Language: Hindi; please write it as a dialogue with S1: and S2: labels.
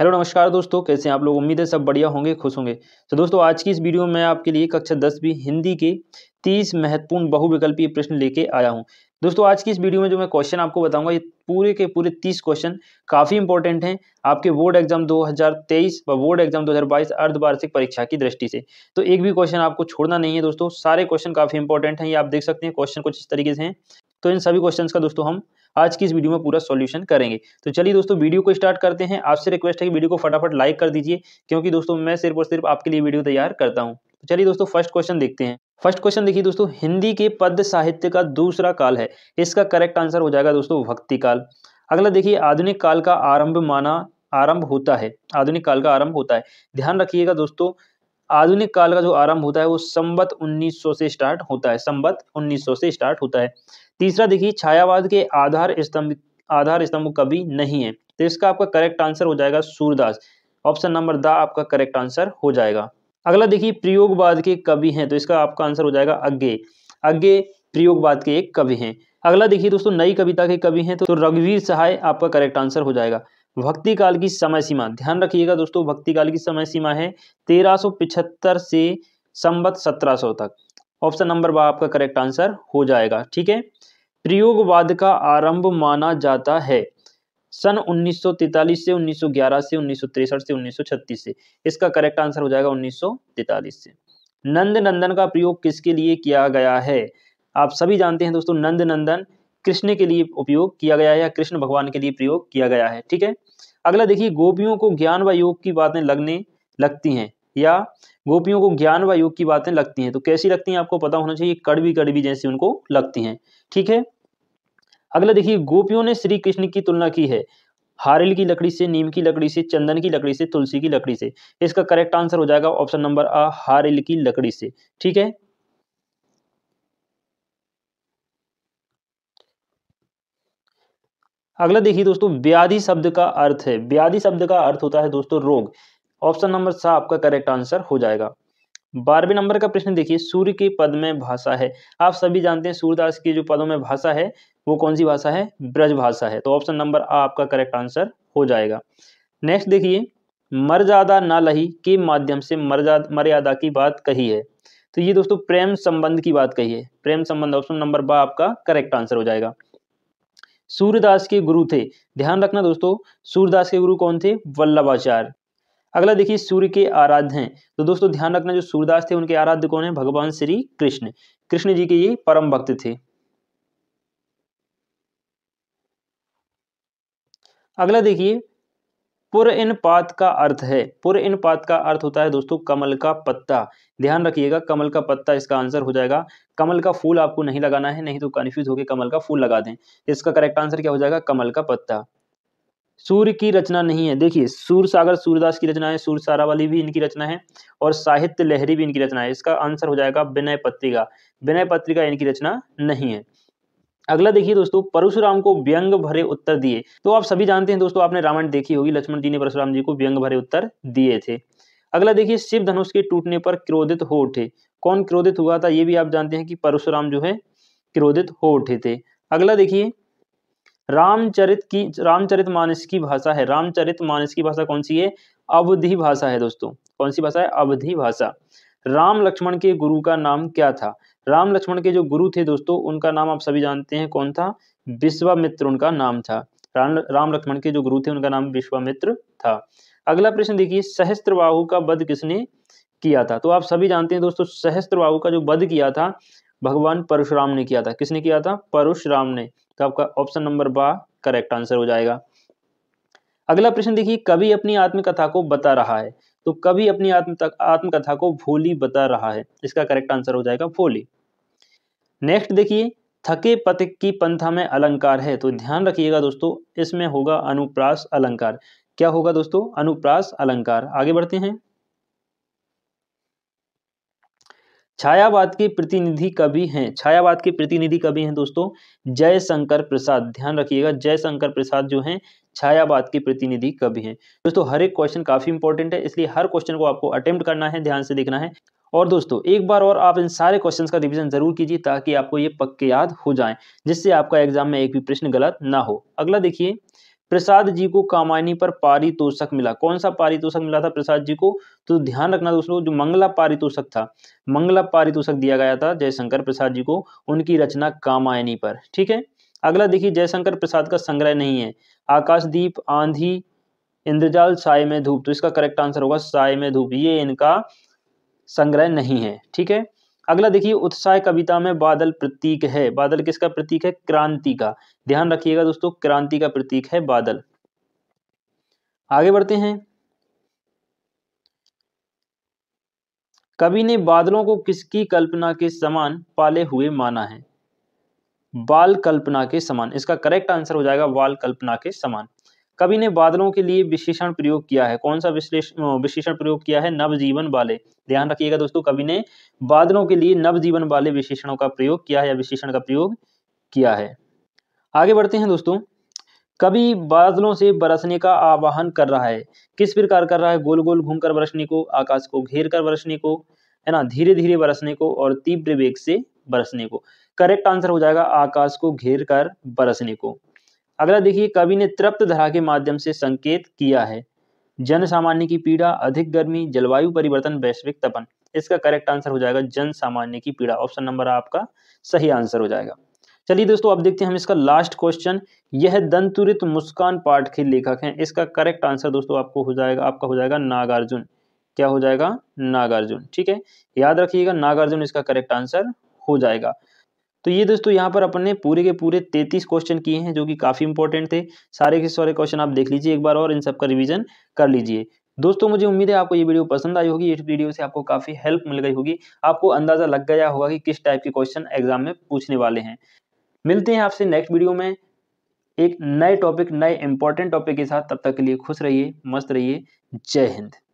S1: हेलो नमस्कार दोस्तों कैसे हैं आप लोग उम्मीद है सब बढ़िया होंगे खुश होंगे तो दोस्तों आज की इस वीडियो में आपके लिए कक्षा दसवीं हिंदी के तीस महत्वपूर्ण बहुविकल्पीय प्रश्न लेके आया हूँ दोस्तों आज की इस वीडियो में जो मैं क्वेश्चन आपको बताऊंगा ये पूरे के पूरे तीस क्वेश्चन काफ़ी इंपॉर्टेंट हैं आपके बोर्ड एग्जाम 2023 व बोर्ड एग्जाम 2022 अर्धवार्षिक परीक्षा की दृष्टि से तो एक भी क्वेश्चन आपको छोड़ना नहीं है दोस्तों सारे क्वेश्चन काफ़ी इंपॉर्टेंट हैं ये आप देख सकते हैं क्वेश्चन कुछ इस तरीके से हैं तो इन सभी क्वेश्चंस का दोस्तों हम आज की इस वीडियो में पूरा सॉल्यूशन करेंगे तो चलिए दोस्तों वीडियो को स्टार्ट करते हैं आपसे रिक्वेस्ट है कि वीडियो को फटाफट लाइक कर दीजिए क्योंकि दोस्तों मैं सिर्फ और सिर्फ आपके लिए वीडियो तैयार करता हूँ तो चलिए दोस्तों फर्स्ट क्वेश्चन देखते हैं फर्स्ट क्वेश्चन देखिए दोस्तों हिंदी के पद्य साहित्य का दूसरा काल है इसका करेक्ट आंसर हो जाएगा दोस्तों भक्ति काल अगला देखिए आधुनिक काल का आरंभ माना आरंभ होता है आधुनिक काल का आरंभ होता है ध्यान रखिएगा दोस्तों आधुनिक काल का जो आरंभ होता है वो संबत 1900 से स्टार्ट होता है संबत 1900 से स्टार्ट होता है तीसरा देखिए छायावाद के आधार स्तंभ आधार स्तंभ कभी नहीं है तो इसका आपका करेक्ट आंसर हो जाएगा सूरदास ऑप्शन नंबर द आपका करेक्ट आंसर हो जाएगा अगला देखिए प्रयोगवाद के कवि हैं तो इसका आपका आंसर हो जाएगा अज्ञे अज्ञे प्रयोगवाद के एक कवि हैं अगला देखिए दोस्तों नई कविता के कवि हैं तो रघुवीर सहाय आपका करेक्ट आंसर हो जाएगा भक्ति काल की समय सीमा ध्यान रखिएगा दोस्तों भक्ति काल की समय सीमा है तेरह से संबत सत्रह तक ऑप्शन नंबर बा आपका करेक्ट आंसर हो जाएगा ठीक है प्रयोगवाद का आरंभ माना जाता है सन 1943 से 1911 से 1963 से 1936 से इसका करेक्ट आंसर हो जाएगा 1943 से नंद नंदन का प्रयोग किसके लिए किया गया है आप सभी जानते हैं दोस्तों नंद नंदन कृष्ण के लिए उपयोग किया गया है या कृष्ण भगवान के लिए प्रयोग किया गया है ठीक है अगला देखिए गोपियों को ज्ञान व योग की बातें लगने लगती हैं या गोपियों को ज्ञान व योग की बातें लगती हैं तो कैसी लगती हैं आपको पता होना चाहिए कड़वी कड़वी जैसी उनको लगती हैं ठीक है अगला देखिए गोपियों ने श्री कृष्ण की तुलना की है हारिल की लकड़ी से नीम की लकड़ी से चंदन की लकड़ी से तुलसी की लकड़ी से इसका करेक्ट आंसर हो जाएगा ऑप्शन नंबर आ हारिल की लकड़ी से ठीक है अगला देखिए दोस्तों व्याधि शब्द का अर्थ है व्याधि शब्द का अर्थ होता है दोस्तों रोग ऑप्शन नंबर सा आपका करेक्ट आंसर हो जाएगा बारहवें नंबर का प्रश्न देखिए सूर्य के पद में भाषा है आप सभी जानते हैं सूर्यदास की जो पदों में भाषा है वो कौन सी भाषा है ब्रज भाषा है तो ऑप्शन नंबर आ आपका करेक्ट आंसर हो जाएगा नेक्स्ट देखिए मर्यादा ना लही के माध्यम से मर्यादा मर्यादा की बात कही है तो ये दोस्तों प्रेम संबंध की बात कही है प्रेम संबंध ऑप्शन नंबर बा आपका करेक्ट आंसर हो जाएगा सूर्यदास के गुरु थे ध्यान रखना दोस्तों सूर्यदास के गुरु कौन थे वल्लभाचार्य अगला देखिए सूर्य के आराध्य हैं तो दोस्तों ध्यान रखना जो सूर्यदास थे उनके आराध्य कौन है भगवान श्री कृष्ण कृष्ण जी के ये परम भक्त थे अगला देखिए पुर इन पात का अर्थ है पुर इन पात का अर्थ होता है दोस्तों कमल का पत्ता ध्यान रखिएगा कमल का पत्ता इसका आंसर हो जाएगा कमल का फूल आपको नहीं लगाना है नहीं तो कन्फ्यूज होकर कमल का फूल लगा दें इसका करेक्ट आंसर क्या हो जाएगा कमल का पत्ता सूर्य की रचना नहीं है देखिए सूर्य सागर सूर्यदास की रचना है सूर्य सारावाली भी इनकी रचना है और साहित्य लहरी भी इनकी रचना है इसका आंसर हो जाएगा विनय पत्रिका विनय पत्रिका इनकी रचना नहीं है अगला देखिए दोस्तों परशुराम को व्यंग भरे उत्तर दिए तो आप सभी जानते हैं दोस्तों आपने रामायण देखी होगी लक्ष्मण जी ने परशुराम जी को व्यंग भरे उत्तर दिए थे अगला देखिए शिव धनुष के टूटने पर क्रोधित हो उठे कौन क्रोधित हुआ था ये भी आप जानते हैं कि परशुराम जो है क्रोधित हो उठे थे अगला देखिए रामचरित की रामचरित मानस की भाषा है रामचरित मानस की भाषा कौन सी है अवधि भाषा है दोस्तों कौन सी भाषा है अवधि भाषा राम लक्ष्मण के गुरु का नाम क्या था राम लक्ष्मण के जो गुरु थे दोस्तों उनका नाम आप सभी जानते हैं कौन था विश्वामित्र उनका नाम था राम राम लक्ष्मण के जो गुरु थे उनका नाम विश्वामित्र था अगला प्रश्न देखिए सहस्त्र का वध किसने किया था तो आप सभी जानते हैं दोस्तों सहस्त्र का जो वध किया था भगवान परशुराम ने किया था किसने किया था परशुराम ने तो आपका option number B correct answer हो जाएगा अगला प्रश्न देखिए कवि अपनी आत्मकथा को बता रहा है तो कवि अपनी आत्म आत्मकथा को भोली बता रहा है इसका करेक्ट आंसर हो जाएगा भोली नेक्स्ट देखिए थके पथ की पंथा में अलंकार है तो ध्यान रखिएगा दोस्तों इसमें होगा अनुप्रास अलंकार क्या होगा दोस्तों अनुप्रास अलंकार आगे बढ़ते हैं छायावाद के प्रतिनिधि कवि हैं छायावाद के प्रतिनिधि कवि हैं दोस्तों जयशंकर प्रसाद ध्यान रखिएगा जयशंकर प्रसाद जो हैं छायावाद के प्रतिनिधि कवि हैं दोस्तों हर एक क्वेश्चन काफी इंपॉर्टेंट है इसलिए हर क्वेश्चन को आपको अटेम्प्ट करना है ध्यान से देखना है और दोस्तों एक बार और आप इन सारे क्वेश्चंस का रिवीजन जरूर कीजिए ताकि आपको ये पक्के याद हो जाएं जिससे आपका एग्जाम में एक भी प्रश्न गलत ना हो अगला देखिए प्रसाद जी को कामायनी पर पारितोषक मिला कौन सा पारितोषक मिला था प्रसाद जी को तो ध्यान रखना दोस्तों जो मंगला पारितोषक था मंगला पारितोषक दिया गया था जयशंकर प्रसाद जी को उनकी रचना कामायनी पर ठीक है अगला देखिए जयशंकर प्रसाद का संग्रह नहीं है आकाशदीप आंधी इंद्रजाल साय में धूप तो इसका करेक्ट आंसर होगा साय में धूप ये इनका संग्रह नहीं है ठीक है अगला देखिए उत्साह कविता में बादल प्रतीक है बादल किसका प्रतीक है क्रांति का ध्यान रखिएगा दोस्तों क्रांति का प्रतीक है बादल आगे बढ़ते हैं कवि ने बादलों को किसकी कल्पना के समान पाले हुए माना है बाल कल्पना के समान इसका करेक्ट आंसर हो जाएगा बाल कल्पना के समान कवि ने बादलों के लिए विशेषण प्रयोग किया है कौन सा विश्लेषण विशेषण प्रयोग किया है नवजीवन वाले ध्यान रखिएगा दोस्तों कवि ने बादलों के लिए नवजीवन वाले विशेषणों का प्रयोग किया है या विशेषण का प्रयोग किया है आगे बढ़ते हैं दोस्तों कवि बादलों से बरसने का आवाहन कर रहा है किस प्रकार कर रहा है गोल गोल घूमकर बरसने को आकाश को घेर कर बरसने को है ना धीरे धीरे बरसने को और तीव्र वेग से बरसने को करेक्ट आंसर हो जाएगा आकाश को घेर कर बरसने को अगला देखिए कवि ने तृप्त धरा के माध्यम से संकेत किया है जन सामान्य की पीड़ा अधिक गर्मी जलवायु परिवर्तन वैश्विक तपन इसका करेक्ट आंसर हो जाएगा जन सामान्य की पीड़ा ऑप्शन नंबर आपका सही आंसर हो जाएगा चलिए दोस्तों अब देखते हैं हम इसका लास्ट क्वेश्चन यह दंतुरित मुस्कान पाठ के लेखक हैं इसका करेक्ट आंसर दोस्तों आपको हो जाएगा आपका हो जाएगा नागार्जुन क्या हो जाएगा नागार्जुन ठीक है याद रखिएगा नागार्जुन इसका करेक्ट आंसर हो जाएगा तो ये दोस्तों यहाँ पर अपन ने पूरे के पूरे तैतीस क्वेश्चन किए हैं जो कि काफ़ी इंपॉर्टेंट थे सारे के सारे क्वेश्चन आप देख लीजिए एक बार और इन सब का रिविजन कर लीजिए दोस्तों मुझे उम्मीद है आपको ये वीडियो पसंद आई होगी इस वीडियो से आपको काफ़ी हेल्प मिल गई होगी आपको अंदाज़ा लग गया होगा कि किस टाइप के क्वेश्चन एग्जाम में पूछने वाले हैं मिलते हैं आपसे नेक्स्ट वीडियो में एक नए टॉपिक नए इंपॉर्टेंट टॉपिक के साथ तब तक के लिए खुश रहिए मस्त रहिए जय हिंद